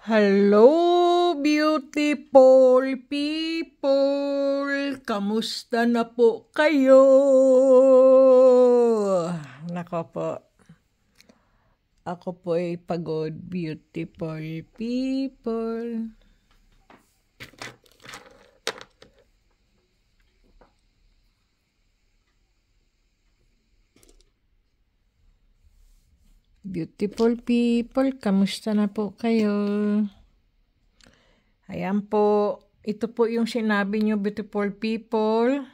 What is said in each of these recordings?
Hello, beautiful people! Kamusta na po kayo? Nako po. Ako po ay pagod, beautiful people. Beautiful people, kamusta na po kayo? Ayan po, ito po yung sinabi nyo beautiful people.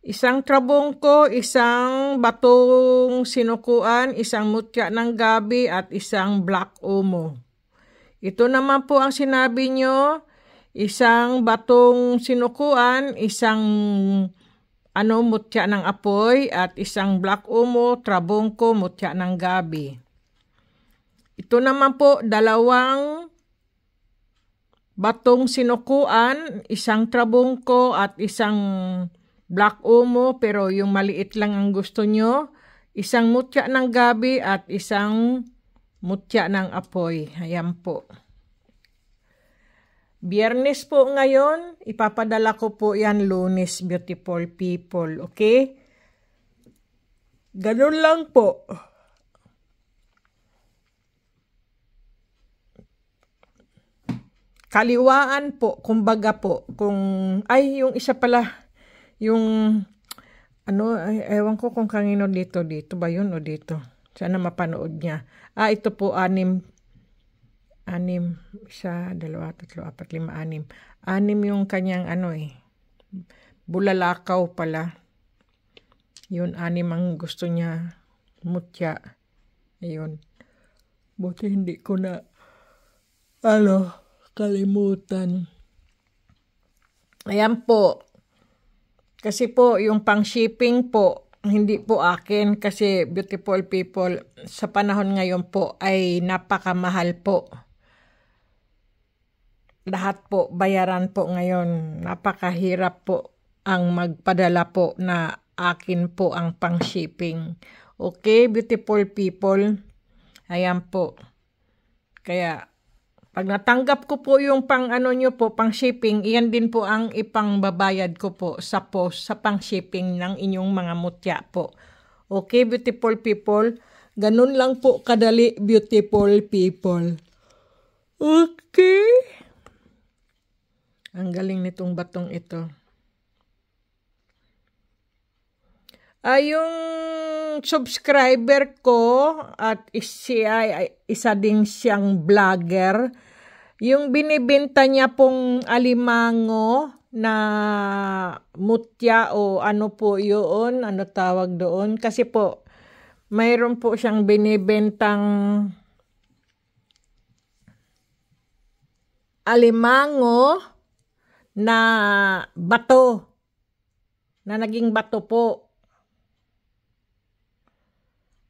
Isang trabongko, isang batong sinukuan, isang mutya ng gabi at isang black omo. Ito naman po ang sinabi nyo, isang batong sinukuan, isang ano mutya ng apoy at isang black umo, trabongko, mutya ng gabi. Ito naman po, dalawang batong sinukuan, isang trabongko at isang black umo pero yung maliit lang ang gusto nyo. Isang mutya ng gabi at isang mutya ng apoy. Ayan po. Biyernes po ngayon, ipapadala ko po yan lunes, beautiful people. Okay? Ganun lang po. Kaliwaan po, kumbaga po, kung, ay, yung isa pala, yung, ano, ay, ewan ko kung kanino dito, dito ba yun o dito. Sana mapanood niya. Ah, ito po, anim, anim, isa, dalawa, tatlo, apat, lima, anim. Anim yung kanyang ano eh. Bulalakaw pala. Yun, anim ang gusto niya. Mutya. Ayun. Buti hindi ko na, ano, kalimutan. Ayan po. Kasi po, yung pang-shipping po, hindi po akin kasi beautiful people sa panahon ngayon po ay napakamahal po lahat po bayaran po ngayon. Napakahirap po ang magpadala po na akin po ang pang-shipping. Okay, beautiful people. Ayan po. Kaya, pag natanggap ko po yung pang ano nyo po, pang shipping, iyan din po ang ipangbabayad ko po sa post, sa pang shipping ng inyong mga mutya po. Okay, beautiful people? Ganun lang po kadali, beautiful people. Okay. Ang galing nitong batong ito. Ah, yung subscriber ko at siya isa din siyang vlogger. Yung binibenta niya pong alimango na mutya o ano po yun, ano tawag doon. Kasi po, mayroon po siyang binibentang alimango na bato na naging bato po.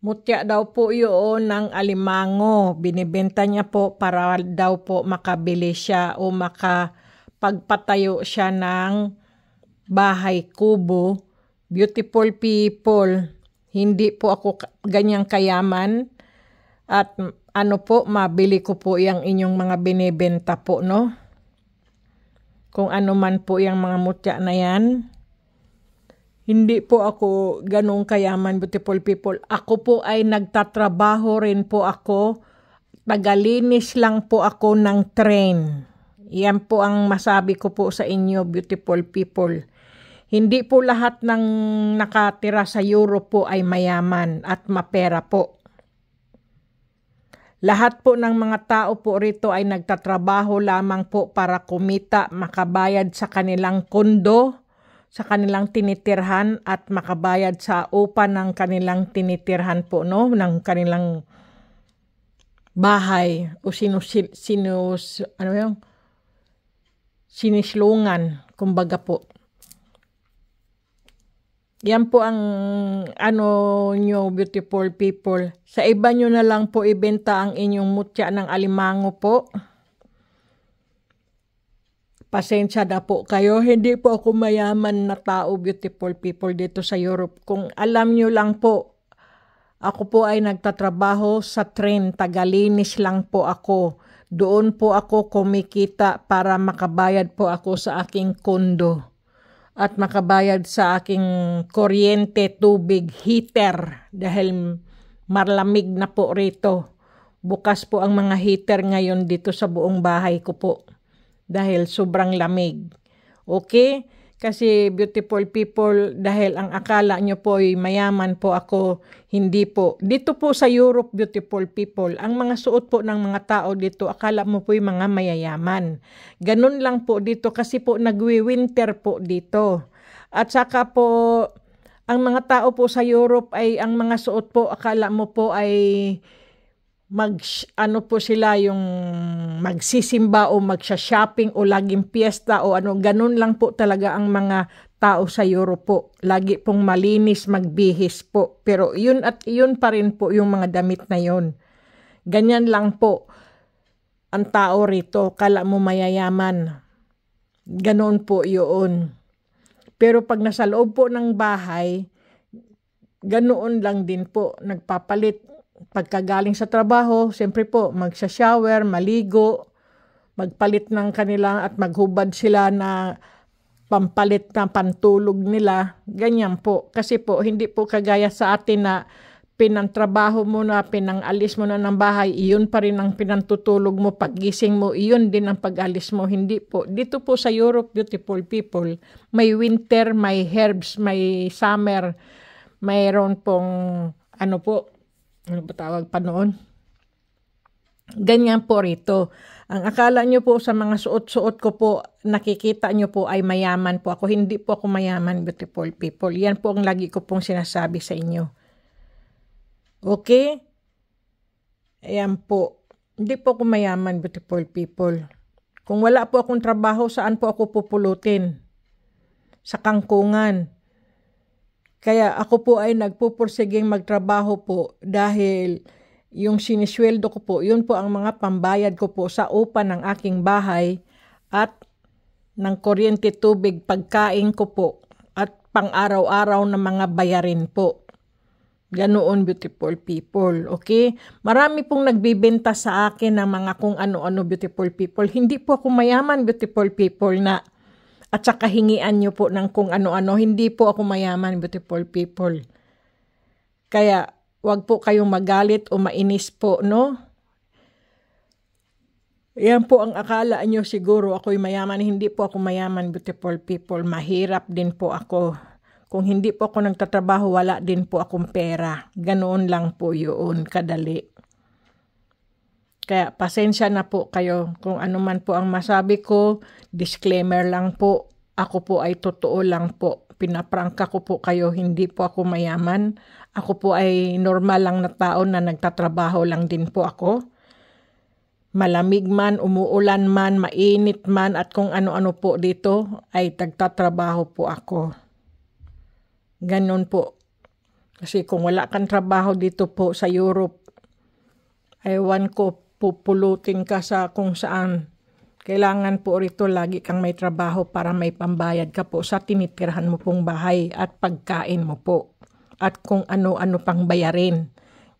Mutya daw po yun ng alimango. Binibenta niya po para daw po makabili siya o makapagpatayo siya ng bahay kubo. Beautiful people. Hindi po ako ganyang kayaman. At ano po, mabili ko po yung inyong mga binibenta po, no? kung ano man po yung mga mutya na yan. Hindi po ako ganong kayaman, beautiful people. Ako po ay nagtatrabaho rin po ako. Tagalinis lang po ako ng train. Yan po ang masabi ko po sa inyo, beautiful people. Hindi po lahat ng nakatira sa Europe po ay mayaman at mapera po. Lahat po ng mga tao po rito ay nagtatrabaho lamang po para kumita, makabayad sa kanilang kondo, sa kanilang tinitirhan at makabayad sa upa ng kanilang tinitirhan po no ng kanilang bahay o sinus, sinus ano yung sinislungan kumbaga po. Yan po ang ano nyo beautiful people. Sa iba nyo na lang po ibenta ang inyong mutya ng alimango po. Pasensya na po kayo. Hindi po ako mayaman na tao beautiful people dito sa Europe. Kung alam nyo lang po, ako po ay nagtatrabaho sa train. Tagalinis lang po ako. Doon po ako kumikita para makabayad po ako sa aking kondo at nakabayad sa aking kuryente, tubig, heater dahil marlamig na po rito. Bukas po ang mga heater ngayon dito sa buong bahay ko po dahil sobrang lamig. Okay? Kasi beautiful people, dahil ang akala nyo po ay mayaman po ako, hindi po. Dito po sa Europe, beautiful people, ang mga suot po ng mga tao dito, akala mo po ay mga mayayaman. Ganun lang po dito kasi po nagwi-winter po dito. At saka po, ang mga tao po sa Europe ay ang mga suot po, akala mo po ay mag ano po sila yung magsisimba o magsha-shopping o laging piyesta o ano ganun lang po talaga ang mga tao sa Europe po. Lagi pong malinis, magbihis po. Pero yun at yun pa rin po yung mga damit na yun. Ganyan lang po ang tao rito. Kala mo mayayaman. Ganoon po yun. Pero pag nasa loob po ng bahay, ganoon lang din po. Nagpapalit pagkagaling sa trabaho, siyempre po magsha-shower, maligo, magpalit ng kanila at maghubad sila na pampalit na pantulog nila. Ganyan po. Kasi po, hindi po kagaya sa atin na pinantrabaho mo na, pinangalis mo na ng bahay, iyon pa rin ang pinantutulog mo, paggising mo, iyon din ang pag-alis mo. Hindi po. Dito po sa Europe, beautiful people, may winter, may herbs, may summer, mayroon pong ano po, ano ba tawag pa noon? Ganyan po rito. Ang akala nyo po sa mga suot-suot ko po, nakikita nyo po ay mayaman po ako. Hindi po ako mayaman, beautiful people. Yan po ang lagi ko pong sinasabi sa inyo. Okay? Ayan po. Hindi po ako mayaman, beautiful people. Kung wala po akong trabaho, saan po ako pupulutin? Sa kangkungan kaya ako po ay nagpupursiging magtrabaho po dahil yung sinisweldo ko po, yun po ang mga pambayad ko po sa upa ng aking bahay at ng kuryente tubig pagkain ko po at pang-araw-araw na mga bayarin po. Ganoon beautiful people, okay? Marami pong nagbibenta sa akin ng mga kung ano-ano beautiful people. Hindi po ako mayaman beautiful people na at saka hingian nyo po ng kung ano-ano. Hindi po ako mayaman, beautiful people. Kaya, wag po kayong magalit o mainis po, no? Yan po ang akala nyo siguro ako'y mayaman. Hindi po ako mayaman, beautiful people. Mahirap din po ako. Kung hindi po ako nagtatrabaho, wala din po akong pera. Ganoon lang po yun, kadali. Kaya pasensya na po kayo kung ano man po ang masabi ko. Disclaimer lang po, ako po ay totoo lang po. Pinaprangka ko po kayo, hindi po ako mayaman. Ako po ay normal lang na tao na nagtatrabaho lang din po ako. Malamig man, umuulan man, mainit man at kung ano-ano po dito ay tagtatrabaho po ako. Ganon po. Kasi kung wala kang trabaho dito po sa Europe, ay one ko pupulutin ka sa kung saan. Kailangan po rito lagi kang may trabaho para may pambayad ka po sa tinitirhan mo pong bahay at pagkain mo po. At kung ano-ano pang bayarin.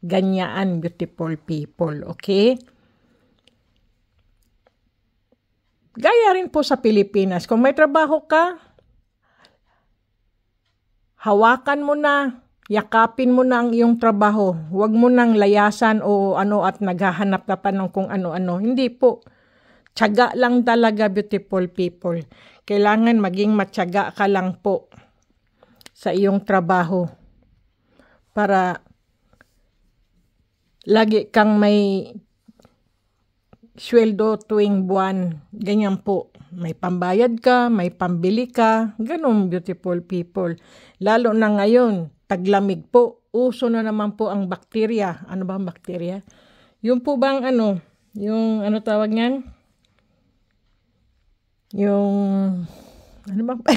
Ganyan, beautiful people, okay? Gaya rin po sa Pilipinas. Kung may trabaho ka, hawakan mo na yakapin mo na ang iyong trabaho. Huwag mo nang layasan o ano at naghahanap ka pa ng kung ano-ano. Hindi po. Tiyaga lang talaga, beautiful people. Kailangan maging matyaga ka lang po sa iyong trabaho para lagi kang may sweldo tuwing buwan. Ganyan po. May pambayad ka, may pambili ka. Ganun, beautiful people. Lalo na ngayon, taglamig po. Uso na naman po ang bakterya. Ano ba ang bakterya? Yung po bang ano, yung ano tawag niyan? Yung ano bang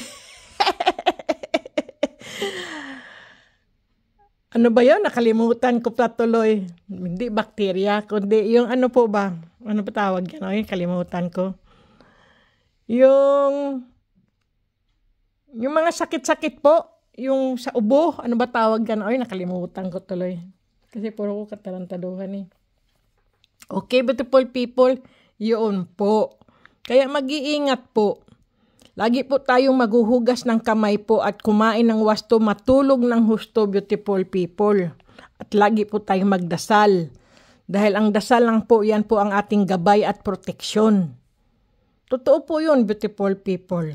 Ano ba 'yon? Nakalimutan ko pa tuloy. Hindi bakterya, kundi yung ano po ba? Ano ba tawag yan? Ay, kalimutan ko. Yung yung mga sakit-sakit po yung sa ubo, ano ba tawag yan? Ay, nakalimutan ko tuloy. Kasi puro ko katarantaduhan eh. Okay, beautiful people, yun po. Kaya mag-iingat po. Lagi po tayong maghuhugas ng kamay po at kumain ng wasto, matulog ng husto, beautiful people. At lagi po tayong magdasal. Dahil ang dasal lang po, yan po ang ating gabay at proteksyon. Totoo po yun, beautiful people.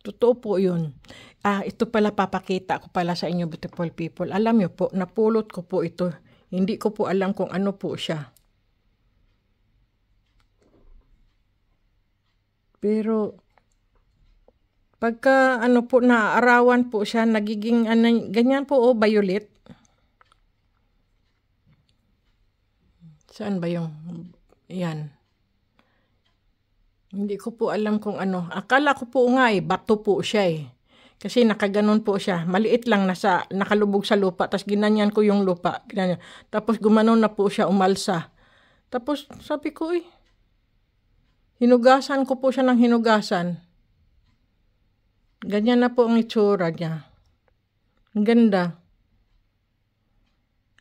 Totoo po yun. Ah, ito pala papakita ko pala sa inyo beautiful people. Alam nyo po, napulot ko po ito. Hindi ko po alam kung ano po siya. Pero pagka ano po naarawan po siya, nagiging ano, ganyan po o oh, violet. Saan ba yung yan? Hindi ko po alam kung ano. Akala ko po nga eh, bato po siya eh. Kasi nakaganon po siya. Maliit lang, nasa, nakalubog sa lupa. Tapos ginanyan ko yung lupa. Ginanyan. Tapos gumanon na po siya, umalsa. Tapos sabi ko eh, hinugasan ko po siya ng hinugasan. Ganyan na po ang itsura niya. Ang ganda.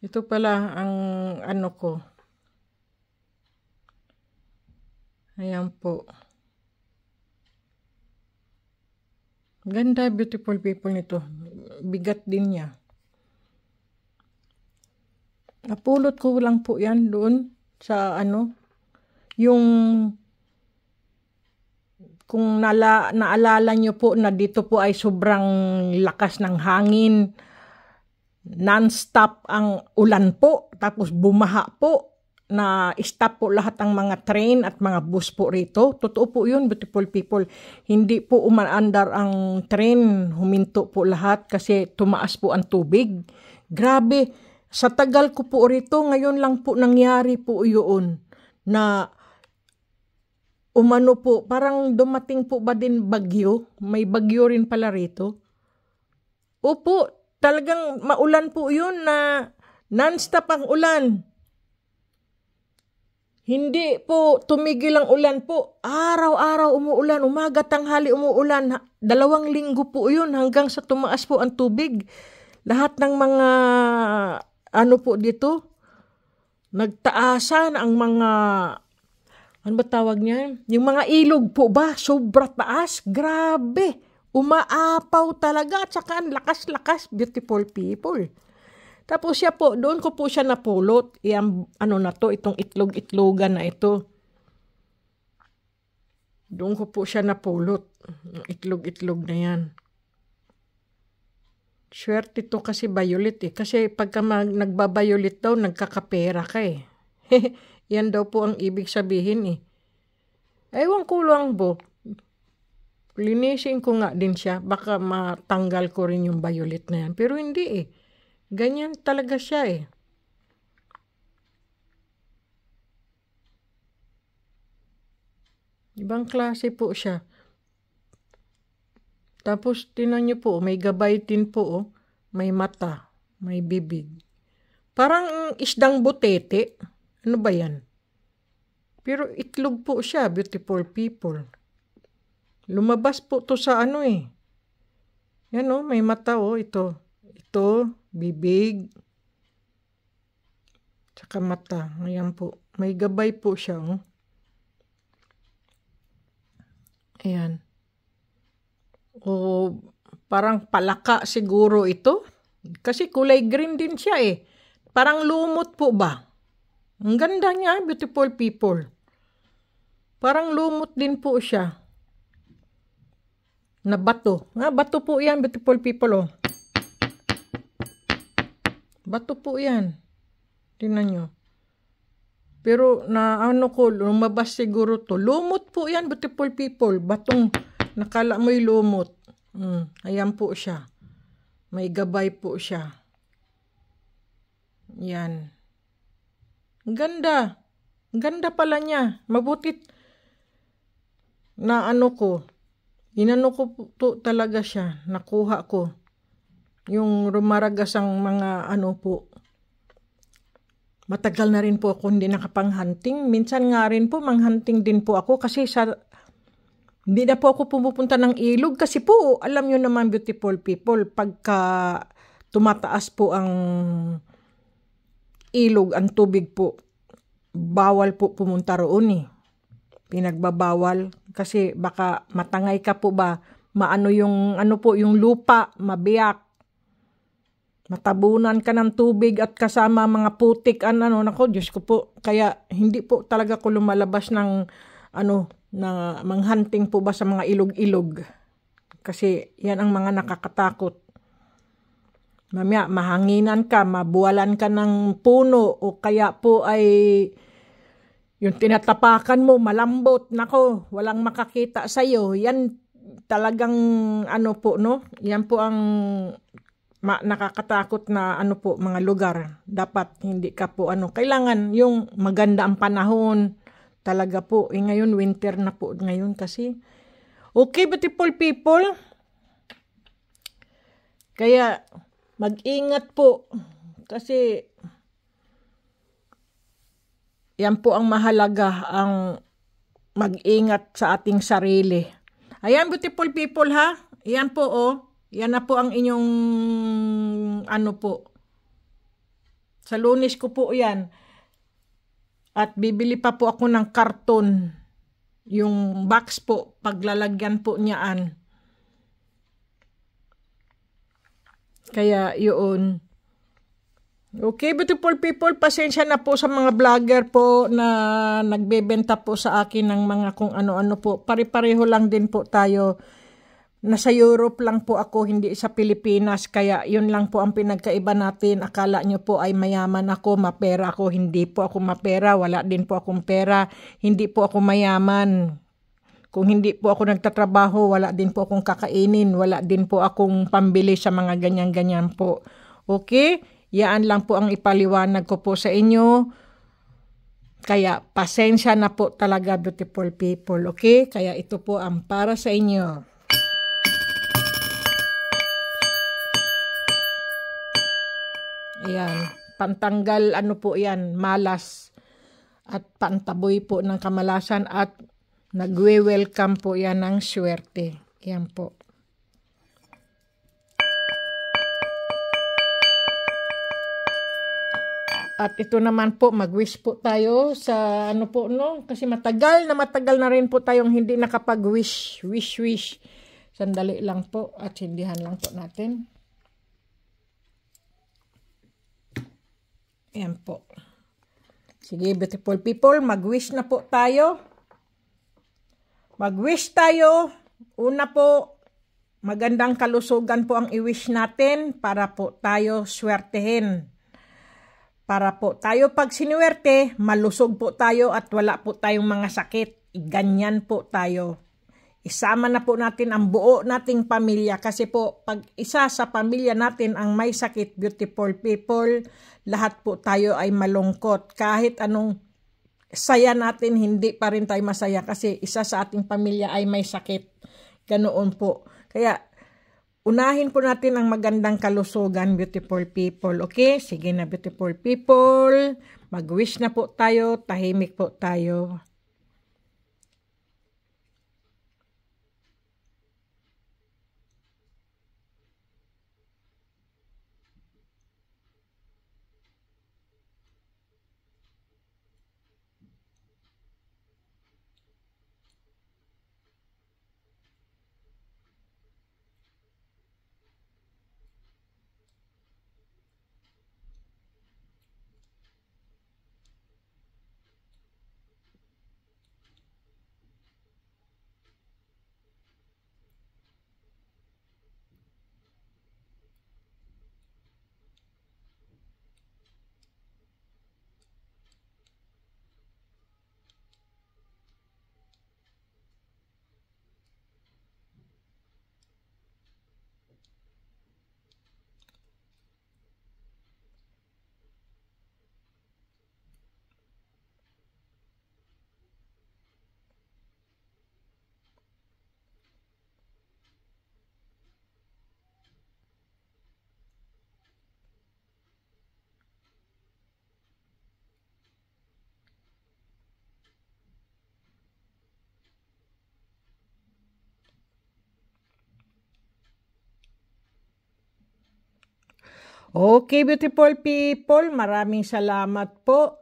Ito pala ang ano ko. Ayan po. Ganda, beautiful people nito. Bigat din niya. Napulot ko lang po yan doon sa ano, yung kung nala, naalala nyo po na dito po ay sobrang lakas ng hangin, non-stop ang ulan po, tapos bumaha po na stop po lahat ang mga train at mga bus po rito. Totoo po yun, beautiful people. Hindi po umaandar ang train, huminto po lahat kasi tumaas po ang tubig. Grabe, sa tagal ko po rito, ngayon lang po nangyari po yun na umano po, parang dumating po ba din bagyo? May bagyo rin pala rito. Opo, talagang maulan po yun na non-stop ang ulan hindi po tumigil ang ulan po. Araw-araw umuulan, umaga tanghali umuulan. Dalawang linggo po yun hanggang sa tumaas po ang tubig. Lahat ng mga ano po dito, nagtaasan ang mga ano ba tawag niya? Yung mga ilog po ba? Sobra taas. Grabe. Umaapaw talaga. At saka lakas-lakas. Beautiful people. Tapos siya po, doon ko po siya napulot. Iyang, ano na to, itong itlog-itlogan na ito. Doon ko po siya napulot. Itlog-itlog na yan. Swerte to kasi violet eh. Kasi pagka mag, nagbabayolit daw, nagkakapera ka eh. yan daw po ang ibig sabihin eh. Ewan ko lang po. Linisin ko nga din siya. Baka matanggal ko rin yung violet na yan. Pero hindi eh. Ganyan talaga siya eh. Ibang klase po siya. Tapos, tinan niyo po, may gabay din po, oh. may mata, may bibig. Parang isdang butete. Ano ba yan? Pero itlog po siya, beautiful people. Lumabas po to sa ano eh. Yan oh, may mata oh, ito dito, bibig, tsaka mata. Ayan po. May gabay po siya. Oh. Ayan. O parang palaka siguro ito. Kasi kulay green din siya eh. Parang lumot po ba? Ang ganda niya, ah. beautiful people. Parang lumot din po siya. Na bato. Ah, bato po yan, beautiful people oh. Bato po yan. Tingnan nyo. Pero na ano ko, lumabas siguro to. Lumot po yan, beautiful people. Batong nakala mo'y lumot. Mm, ayan po siya. May gabay po siya. Yan. Ganda. Ganda pala niya. Mabutit na ano ko. Inano ko to talaga siya. Nakuha ko yung rumaragas ang mga ano po. Matagal na rin po ako hindi nakapanghanting. Minsan nga rin po, manghunting din po ako kasi sa hindi na po ako pumupunta ng ilog kasi po, alam nyo naman beautiful people, pagka tumataas po ang ilog, ang tubig po, bawal po pumunta roon eh. Pinagbabawal kasi baka matangay ka po ba, maano yung, ano po, yung lupa, mabiyak matabunan ka ng tubig at kasama mga putik an ano nako Diyos ko po kaya hindi po talaga ko lumalabas ng ano na manghunting po ba sa mga ilog-ilog kasi yan ang mga nakakatakot mamaya mahanginan ka mabuwalan ka ng puno o kaya po ay yung tinatapakan mo malambot nako walang makakita sa iyo yan talagang ano po no yan po ang ma- nakakatakot na ano po mga lugar. Dapat hindi ka po ano, kailangan yung maganda ang panahon. Talaga po, eh, ngayon winter na po ngayon kasi. Okay, beautiful people. Kaya mag-ingat po kasi yan po ang mahalaga ang mag-ingat sa ating sarili. Ayan beautiful people ha. Yan po oh. Yan na po ang inyong ano po. Sa lunis ko po yan. At bibili pa po ako ng karton. Yung box po, paglalagyan po niyaan. Kaya yun. Okay, beautiful people, pasensya na po sa mga vlogger po na nagbebenta po sa akin ng mga kung ano-ano po. Pare-pareho lang din po tayo Nasa Europe lang po ako, hindi sa Pilipinas. Kaya yun lang po ang pinagkaiba natin. Akala nyo po ay mayaman ako, mapera ako. Hindi po ako mapera, wala din po akong pera. Hindi po ako mayaman. Kung hindi po ako nagtatrabaho, wala din po akong kakainin. Wala din po akong pambili sa mga ganyan-ganyan po. Okay? Yaan lang po ang ipaliwanag ko po sa inyo. Kaya pasensya na po talaga beautiful people, okay? Kaya ito po ang para sa inyo. Ayan, pantanggal ano po yan, malas at pantaboy po ng kamalasan at nagwe-welcome po yan ng swerte. Yan po. At ito naman po, mag-wish po tayo sa ano po, no? Kasi matagal na matagal na rin po tayong hindi nakapag-wish, wish, wish. Sandali lang po at hindihan lang po natin. Ayan po. Sige, beautiful people, mag-wish na po tayo. Mag-wish tayo. Una po, magandang kalusugan po ang i-wish natin para po tayo swertehin. Para po tayo pag sinuwerte, malusog po tayo at wala po tayong mga sakit. Ganyan po tayo. Isama na po natin ang buo nating pamilya kasi po pag isa sa pamilya natin ang may sakit, beautiful people, lahat po tayo ay malungkot. Kahit anong saya natin, hindi pa rin tayo masaya kasi isa sa ating pamilya ay may sakit. Ganoon po. Kaya unahin po natin ang magandang kalusugan, beautiful people. Okay? Sige na, beautiful people. Mag-wish na po tayo, tahimik po tayo. Okay, beautiful people, maraming salamat po.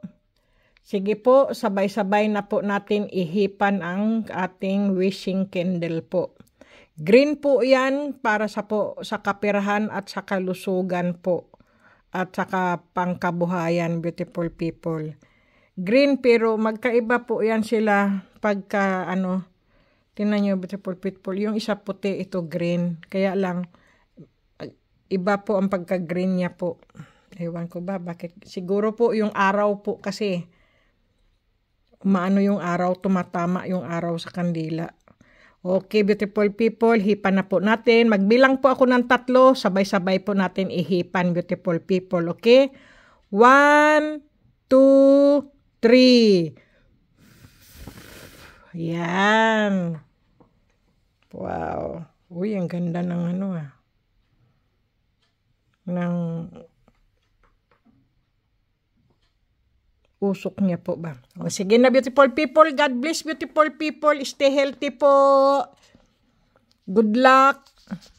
Sige po, sabay-sabay na po natin ihipan ang ating wishing candle po. Green po 'yan para sa po sa kapirahan at sa kalusugan po at sa pangkabuhayan beautiful people. Green pero magkaiba po 'yan sila pagka ano Tingnan nyo beautiful people, yung isa puti ito green. Kaya lang iba po ang pagka-green niya po. Ewan ko ba bakit. Siguro po yung araw po kasi maano yung araw, tumatama yung araw sa kandila. Okay, beautiful people, hipan na po natin. Magbilang po ako ng tatlo, sabay-sabay po natin ihipan, beautiful people, okay? One, two, three. Yan. Wow. Uy, ang ganda ng ano ah ng usok niya po ba. O sige na beautiful people. God bless beautiful people. Stay healthy po. Good luck.